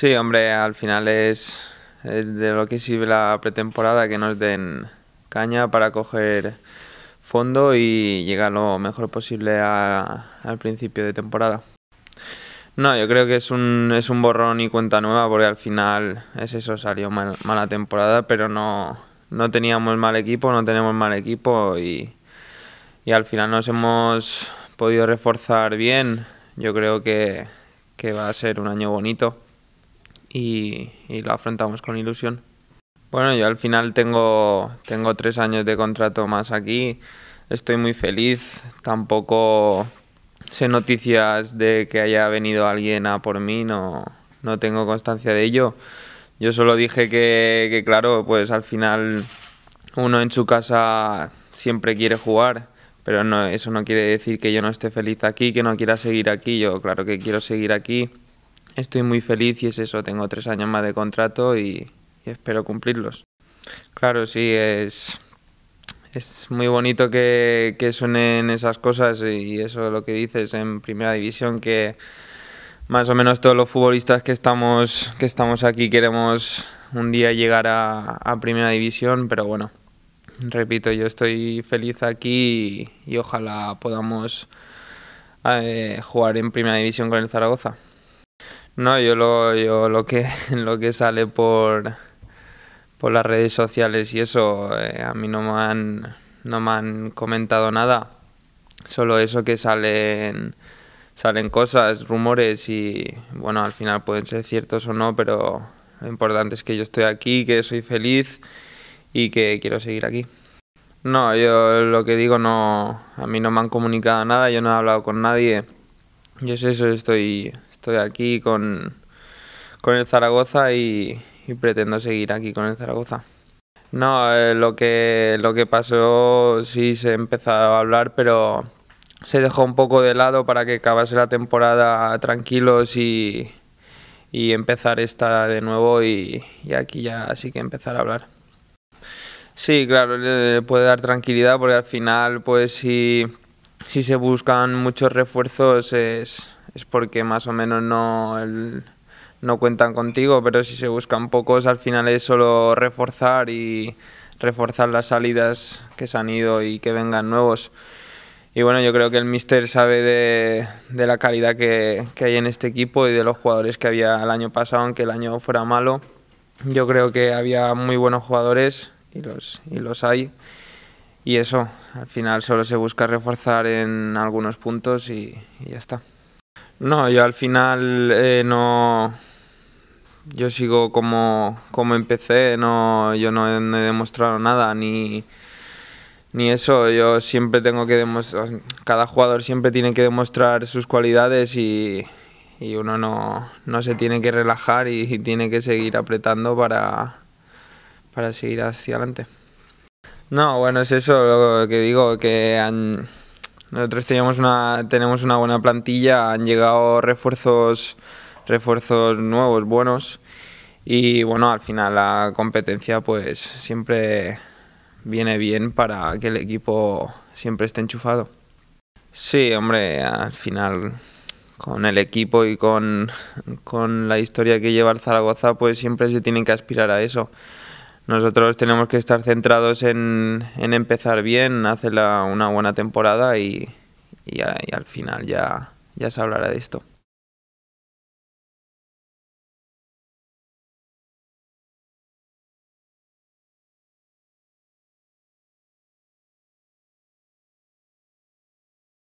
Sí, hombre, al final es, de lo que sirve la pretemporada, que nos den caña para coger fondo y llegar lo mejor posible al principio de temporada. No, yo creo que es un, es un borrón y cuenta nueva porque al final es eso, salió mala temporada, pero no, no teníamos mal equipo, no tenemos mal equipo y, al final nos hemos podido reforzar bien. Yo creo que va a ser un año bonito y, lo afrontamos con ilusión. Bueno, yo al final tengo, tengo tres años de contrato más aquí, estoy muy feliz, tampoco sé noticias de que haya venido alguien a por mí, no, no tengo constancia de ello. Yo solo dije que, claro, pues al final uno en su casa siempre quiere jugar, pero eso no quiere decir que yo no esté feliz aquí, que no quiera seguir aquí, yo claro que quiero seguir aquí estoy muy feliz y es eso, tengo tres años más de contrato y, espero cumplirlos. Claro, sí, es, es muy bonito que, suenen esas cosas y eso lo que dices en primera división, que más o menos todos los futbolistas que estamos, que estamos aquí queremos un día llegar a, primera división, pero bueno, repito, yo estoy feliz aquí y, ojalá podamos eh, jugar en primera división con el Zaragoza. No, yo lo, yo lo que lo que sale por por las redes sociales y eso eh, a mí no me han no me han comentado nada. Solo eso que salen salen cosas, rumores y bueno, al final pueden ser ciertos o no, pero lo importante es que yo estoy aquí, que soy feliz y que quiero seguir aquí. No, yo lo que digo no, a mí no me han comunicado nada, yo no he hablado con nadie. Yo sé eso, estoy Estoy aquí con, el Zaragoza y, pretendo seguir aquí con el Zaragoza. No, eh, lo, que, lo que pasó sí se empezó a hablar, pero se dejó un poco de lado para que acabase la temporada tranquilos y, empezar esta de nuevo y, aquí ya sí que empezar a hablar. Sí, claro, le puede dar tranquilidad porque al final, pues si se buscan muchos refuerzos es, porque más o menos no, no cuentan contigo, pero si se buscan pocos al final es solo reforzar y reforzar las salidas que se han ido y que vengan nuevos. Y bueno, yo creo que el míster sabe de, la calidad que, hay en este equipo y de los jugadores que había el año pasado, aunque el año fuera malo. Yo creo que había muy buenos jugadores y los, y los hay. Y eso, al final solo se busca reforzar en algunos puntos y ya está. No, yo al final eh, no. Yo sigo como, como empecé, no, yo no he, demostrado nada, ni, ni eso. Yo siempre tengo que demostrar, cada jugador siempre tiene que demostrar sus cualidades y, uno no, se tiene que relajar y, y tiene que seguir apretando para, para seguir hacia adelante. No, bueno, es eso lo que digo, que han, nosotros una, tenemos una buena plantilla, han llegado refuerzos, refuerzos nuevos, buenos. Y bueno, al final la competencia pues siempre viene bien para que el equipo siempre esté enchufado. Sí, hombre, al final con el equipo y con, con la historia que lleva el Zaragoza pues siempre se tienen que aspirar a eso. Nosotros tenemos que estar centrados en, empezar bien, hacer una buena temporada y, al final ya se hablará de esto.